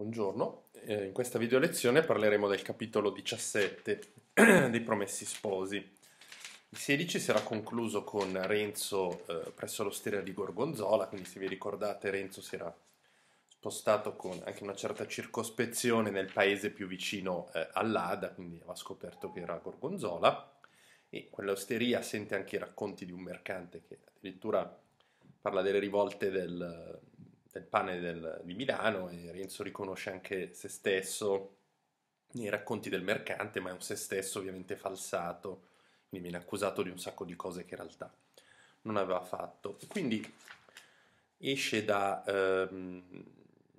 Buongiorno, eh, in questa video lezione parleremo del capitolo 17 dei Promessi Sposi. Il 16 si era concluso con Renzo eh, presso l'osteria di Gorgonzola, quindi se vi ricordate Renzo si era spostato con anche una certa circospezione nel paese più vicino eh, all'Ada, quindi aveva scoperto che era Gorgonzola e quell'osteria sente anche i racconti di un mercante che addirittura parla delle rivolte del, del pane del, di Milano e Renzo riconosce anche se stesso nei racconti del mercante, ma è un se stesso ovviamente falsato, quindi viene accusato di un sacco di cose che in realtà non aveva fatto. Quindi esce da, ehm,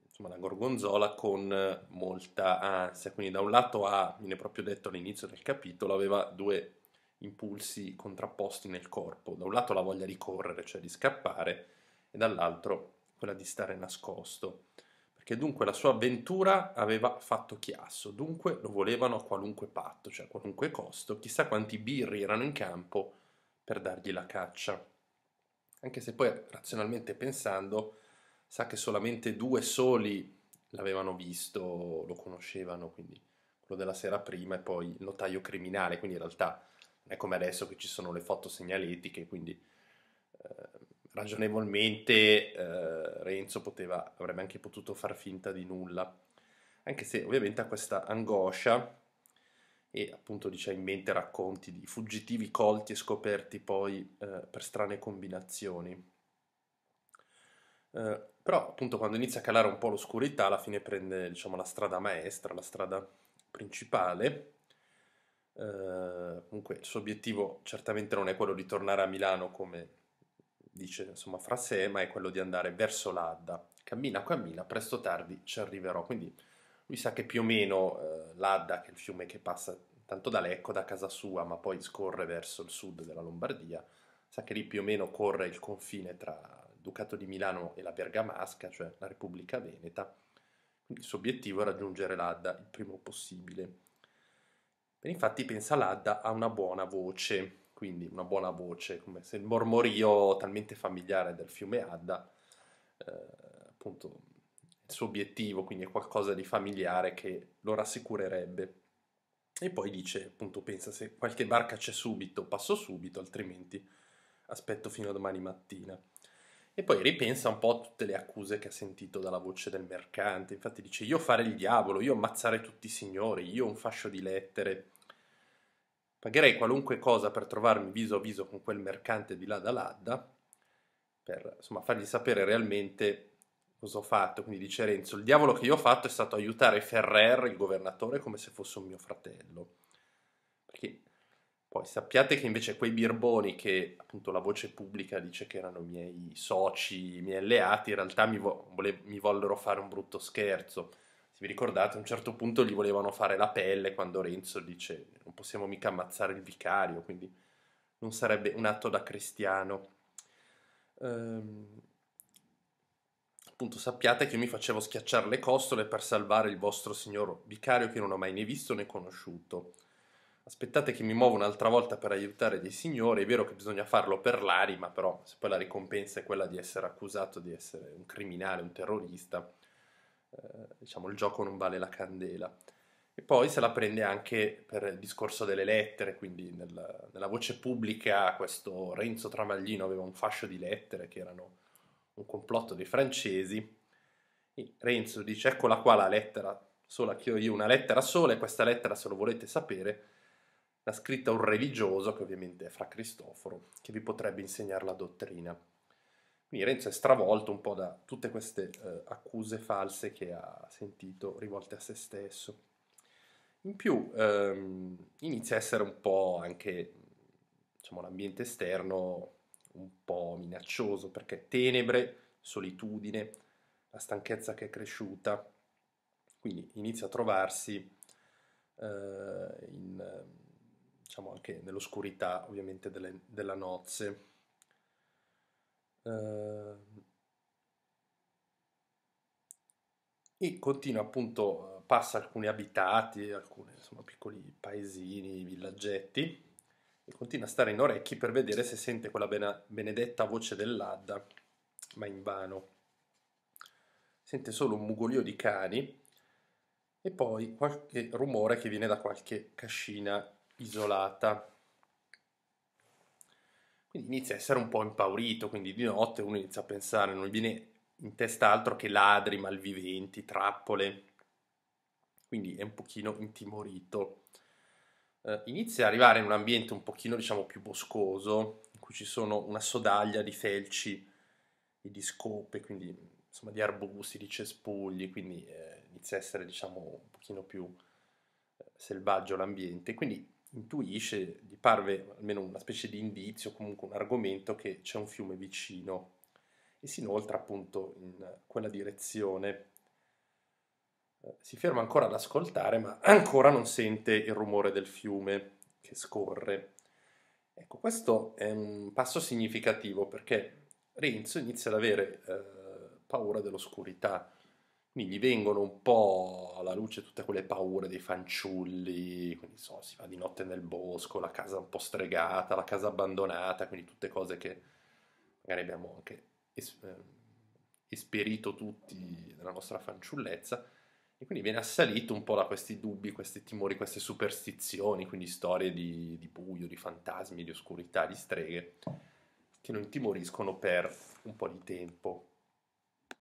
insomma, da Gorgonzola con molta ansia, quindi da un lato ha, viene proprio detto all'inizio del capitolo, aveva due impulsi contrapposti nel corpo, da un lato la voglia di correre, cioè di scappare, e dall'altro quella di stare nascosto, perché dunque la sua avventura aveva fatto chiasso, dunque lo volevano a qualunque patto, cioè a qualunque costo, chissà quanti birri erano in campo per dargli la caccia. Anche se poi razionalmente pensando sa che solamente due soli l'avevano visto, lo conoscevano, quindi quello della sera prima e poi il notaio criminale, quindi in realtà non è come adesso che ci sono le foto segnaletiche, quindi ragionevolmente eh, Renzo poteva, avrebbe anche potuto far finta di nulla, anche se ovviamente ha questa angoscia e appunto dice in mente racconti di fuggitivi colti e scoperti poi eh, per strane combinazioni. Eh, però appunto quando inizia a calare un po' l'oscurità alla fine prende diciamo la strada maestra, la strada principale. Eh, comunque il suo obiettivo certamente non è quello di tornare a Milano come dice insomma fra sé, ma è quello di andare verso l'Adda. Cammina, cammina, presto o tardi ci arriverò. Quindi lui sa che più o meno eh, l'Adda, che è il fiume che passa tanto da Lecco, da casa sua, ma poi scorre verso il sud della Lombardia, sa che lì più o meno corre il confine tra il Ducato di Milano e la Bergamasca, cioè la Repubblica Veneta. Quindi il suo obiettivo è raggiungere l'Adda il primo possibile. E infatti pensa l'Adda ha una buona voce quindi una buona voce, come se il mormorio talmente familiare del fiume Adda, eh, appunto il suo obiettivo, quindi è qualcosa di familiare che lo rassicurerebbe. E poi dice, appunto, pensa se qualche barca c'è subito, passo subito, altrimenti aspetto fino a domani mattina. E poi ripensa un po' a tutte le accuse che ha sentito dalla voce del mercante. Infatti dice: Io fare il diavolo, io ammazzare tutti i signori, io un fascio di lettere. Pagherei qualunque cosa per trovarmi viso a viso con quel mercante di là da Ladda, per insomma, fargli sapere realmente cosa ho fatto. Quindi dice Renzo, il diavolo che io ho fatto è stato aiutare Ferrer, il governatore, come se fosse un mio fratello. Perché poi sappiate che invece quei birboni che appunto la voce pubblica dice che erano i miei soci, i miei alleati, in realtà mi, vo- vole- mi vollero fare un brutto scherzo vi ricordate, a un certo punto gli volevano fare la pelle quando Renzo dice non possiamo mica ammazzare il vicario, quindi non sarebbe un atto da cristiano. Ehm, appunto sappiate che io mi facevo schiacciare le costole per salvare il vostro signor vicario che non ho mai né visto né conosciuto. Aspettate che mi muovo un'altra volta per aiutare dei signori, è vero che bisogna farlo per l'anima, però se poi la ricompensa è quella di essere accusato di essere un criminale, un terrorista, eh, diciamo, il gioco non vale la candela. E poi se la prende anche per il discorso delle lettere, quindi nel, nella voce pubblica questo Renzo Travaglino aveva un fascio di lettere che erano un complotto dei francesi. E Renzo dice eccola qua la lettera sola che ho io, una lettera sola e questa lettera se lo volete sapere l'ha scritta un religioso che ovviamente è Fra Cristoforo che vi potrebbe insegnare la dottrina. Quindi Renzo è stravolto un po' da tutte queste eh, accuse false che ha sentito rivolte a se stesso. In più ehm, inizia a essere un po' anche diciamo, l'ambiente esterno un po' minaccioso perché tenebre, solitudine, la stanchezza che è cresciuta, quindi inizia a trovarsi eh, in, diciamo anche nell'oscurità ovviamente delle, della nozze Ehm, e continua appunto, eh, passa alcuni abitati, alcuni insomma, piccoli paesini, villaggetti e continua a stare in orecchi per vedere se sente quella benedetta voce dell'Adda, ma in vano Sente solo un mugolio di cani e poi qualche rumore che viene da qualche cascina isolata. Quindi inizia a essere un po' impaurito, quindi di notte uno inizia a pensare, non gli viene in testa altro che ladri, malviventi, trappole. Quindi è un pochino intimorito. Eh, inizia ad arrivare in un ambiente un pochino, diciamo, più boscoso, in cui ci sono una sodaglia di felci e di scope, quindi insomma di arbusti, di cespugli, quindi eh, inizia a essere, diciamo, un pochino più eh, selvaggio l'ambiente. Quindi intuisce, gli parve almeno una specie di indizio, comunque un argomento che c'è un fiume vicino e si inoltra appunto in quella direzione. Eh, si ferma ancora ad ascoltare, ma ancora non sente il rumore del fiume che scorre. Ecco, questo è un passo significativo perché Renzo inizia ad avere eh, paura dell'oscurità quindi gli vengono un po' alla luce tutte quelle paure dei fanciulli, quindi so, si va di notte nel bosco, la casa un po' stregata, la casa abbandonata, quindi tutte cose che magari abbiamo anche es- ehm, esperito tutti nella nostra fanciullezza. E quindi viene assalito un po' da questi dubbi, questi timori, queste superstizioni, quindi storie di, di buio, di fantasmi, di oscurità, di streghe, che lo intimoriscono per un po' di tempo.